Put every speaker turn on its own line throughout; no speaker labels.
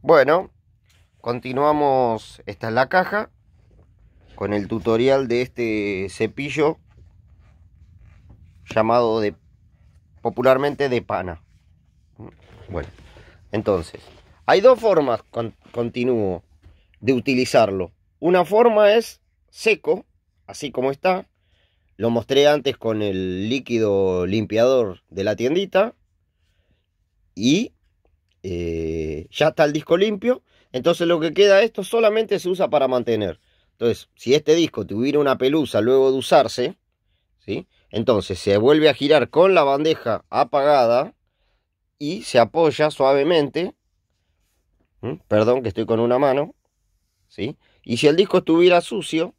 Bueno, continuamos, esta es la caja, con el tutorial de este cepillo llamado de, popularmente de pana. Bueno, entonces, hay dos formas, con, continúo, de utilizarlo. Una forma es seco, así como está. Lo mostré antes con el líquido limpiador de la tiendita. Y eh, ya está el disco limpio, entonces lo que queda esto solamente se usa para mantener. Entonces, si este disco tuviera una pelusa luego de usarse, ¿sí? entonces se vuelve a girar con la bandeja apagada y se apoya suavemente. Perdón que estoy con una mano. ¿sí? Y si el disco estuviera sucio,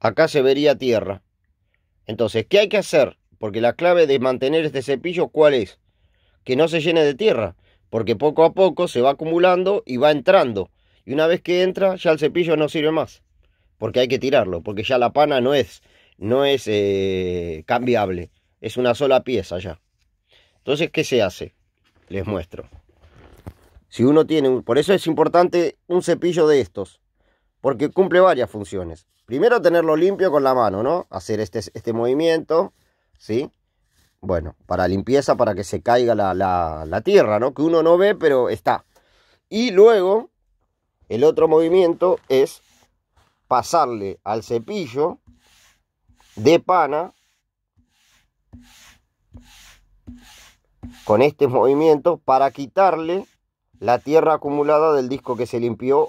acá se vería tierra. Entonces, ¿qué hay que hacer? Porque la clave de mantener este cepillo, ¿cuál es? que no se llene de tierra, porque poco a poco se va acumulando y va entrando. Y una vez que entra, ya el cepillo no sirve más, porque hay que tirarlo, porque ya la pana no es, no es eh, cambiable, es una sola pieza ya. Entonces, ¿qué se hace? Les muestro. Si uno tiene, por eso es importante un cepillo de estos, porque cumple varias funciones. Primero, tenerlo limpio con la mano, ¿no? Hacer este, este movimiento, ¿sí? Bueno, para limpieza, para que se caiga la, tierra, ¿no? Que uno no ve, pero está. Y luego, el otro movimiento es pasarle al cepillo de pana con este movimiento para quitarle la tierra acumulada del disco que se limpió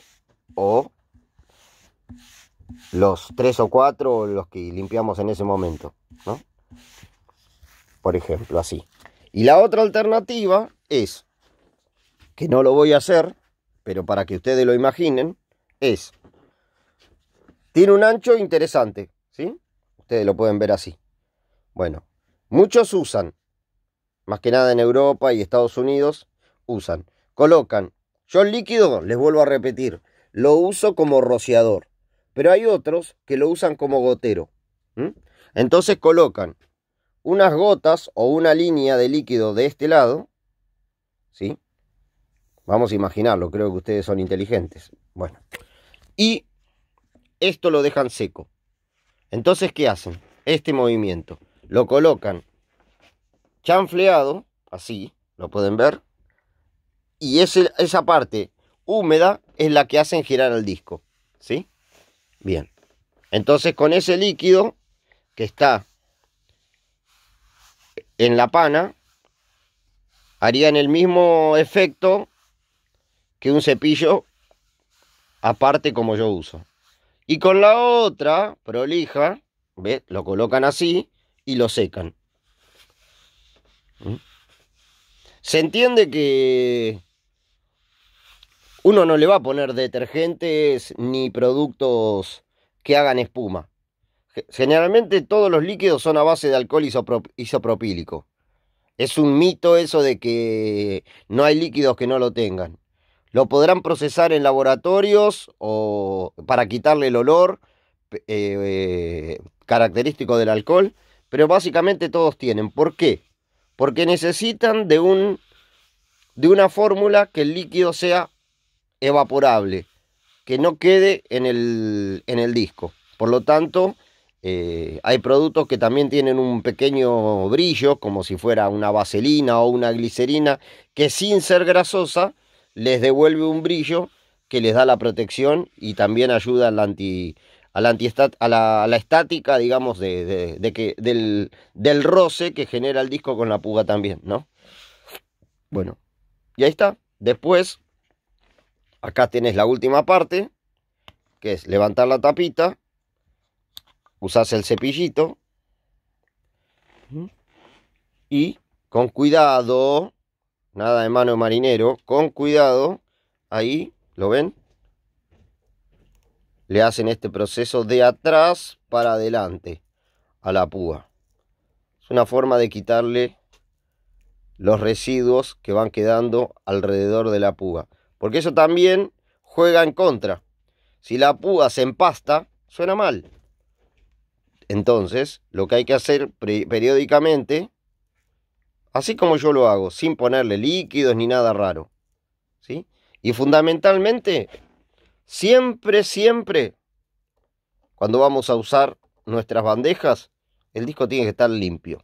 o los tres o cuatro los que limpiamos en ese momento, ¿no? por ejemplo, así. Y la otra alternativa es, que no lo voy a hacer, pero para que ustedes lo imaginen, es, tiene un ancho interesante, ¿sí? Ustedes lo pueden ver así. Bueno, muchos usan, más que nada en Europa y Estados Unidos, usan, colocan, yo el líquido, les vuelvo a repetir, lo uso como rociador, pero hay otros que lo usan como gotero. Entonces colocan unas gotas o una línea de líquido de este lado, ¿sí? Vamos a imaginarlo, creo que ustedes son inteligentes. Bueno, y esto lo dejan seco. Entonces, ¿qué hacen? Este movimiento. Lo colocan chanfleado, así, lo pueden ver, y esa parte húmeda es la que hacen girar el disco, ¿sí? Bien. Entonces, con ese líquido que está en la pana harían el mismo efecto que un cepillo aparte como yo uso. Y con la otra prolija, lo colocan así y lo secan. ¿Mm? Se entiende que uno no le va a poner detergentes ni productos que hagan espuma. Generalmente todos los líquidos son a base de alcohol isopropílico. Es un mito eso de que no hay líquidos que no lo tengan. Lo podrán procesar en laboratorios o para quitarle el olor eh, eh, característico del alcohol, pero básicamente todos tienen. ¿Por qué? Porque necesitan de, un, de una fórmula que el líquido sea evaporable, que no quede en el disco. Por lo tanto, eh, hay productos que también tienen un pequeño brillo, como si fuera una vaselina o una glicerina, que sin ser grasosa les devuelve un brillo que les da la protección y también ayuda anti, a, la, estática, digamos, de, que, del, roce que genera el disco con la puga también, ¿no? Bueno, y ahí está. Después, acá tenés la última parte, que es levantar la tapita usás el cepillito y con cuidado, nada de mano marinero, con cuidado, ahí, ¿lo ven? Le hacen este proceso de atrás para adelante a la púa. Es una forma de quitarle los residuos que van quedando alrededor de la púa. Porque eso también juega en contra. Si la púa se empasta, suena mal. Entonces, lo que hay que hacer periódicamente, así como yo lo hago, sin ponerle líquidos ni nada raro. ¿sí? Y fundamentalmente, siempre, siempre, cuando vamos a usar nuestras bandejas, el disco tiene que estar limpio.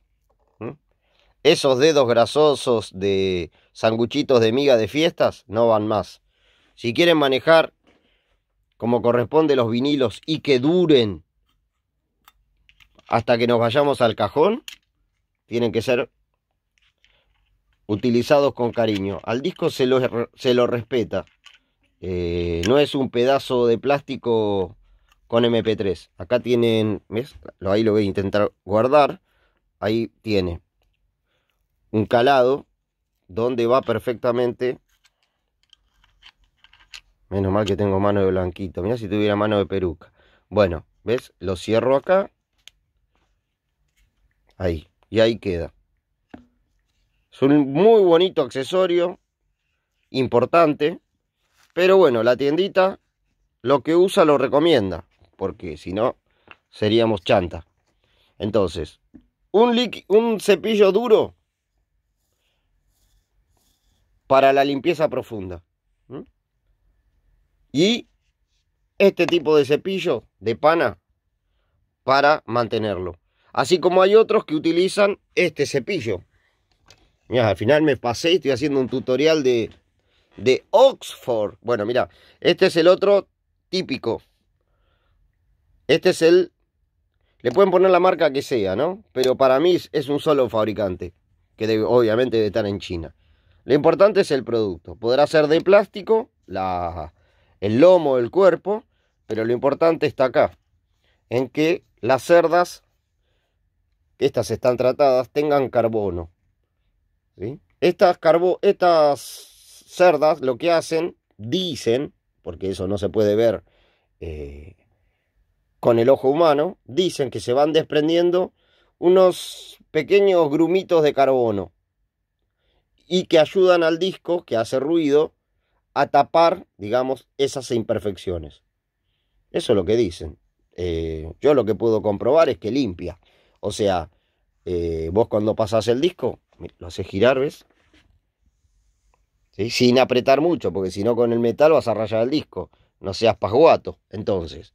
Esos dedos grasosos de sanguchitos de miga de fiestas no van más. Si quieren manejar como corresponde los vinilos y que duren hasta que nos vayamos al cajón, tienen que ser utilizados con cariño. Al disco se lo, se respeta. Eh, no es un pedazo de plástico con MP3. Acá tienen, ¿ves? Ahí lo voy a intentar guardar. Ahí tiene un calado donde va perfectamente. Menos mal que tengo mano de blanquito. Mira si tuviera mano de peruca. Bueno, ¿ves? Lo cierro acá. Ahí, y ahí queda. Es un muy bonito accesorio, importante, pero bueno, la tiendita lo que usa lo recomienda, porque si no, seríamos chanta. Entonces, un, un cepillo duro para la limpieza profunda. Y este tipo de cepillo de pana para mantenerlo. Así como hay otros que utilizan este cepillo. Mirá, al final me pasé y estoy haciendo un tutorial de, de Oxford. Bueno, mira, este es el otro típico. Este es el... Le pueden poner la marca que sea, ¿no? Pero para mí es un solo fabricante, que obviamente debe estar en China. Lo importante es el producto. Podrá ser de plástico, la, el lomo, el cuerpo, pero lo importante está acá, en que las cerdas estas están tratadas, tengan carbono. Estas, estas cerdas lo que hacen, dicen, porque eso no se puede ver eh, con el ojo humano, dicen que se van desprendiendo unos pequeños grumitos de carbono y que ayudan al disco que hace ruido a tapar, digamos, esas imperfecciones. Eso es lo que dicen. Eh, yo lo que puedo comprobar es que limpia. O sea, eh, vos cuando pasás el disco, lo haces girar, ¿ves? Sin apretar mucho, porque si no con el metal vas a rayar el disco. No seas pasguato. Entonces,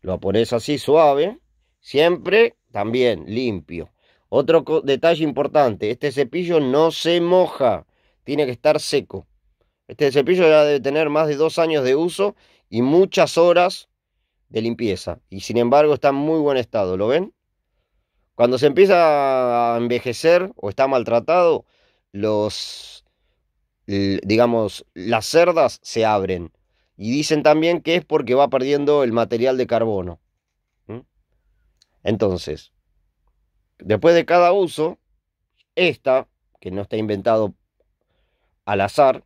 lo pones así suave, siempre también limpio. Otro detalle importante, este cepillo no se moja, tiene que estar seco. Este cepillo ya debe tener más de dos años de uso y muchas horas de limpieza. Y sin embargo está en muy buen estado, ¿lo ven? Cuando se empieza a envejecer o está maltratado, los, digamos, las cerdas se abren. Y dicen también que es porque va perdiendo el material de carbono. Entonces, después de cada uso, esta, que no está inventado al azar,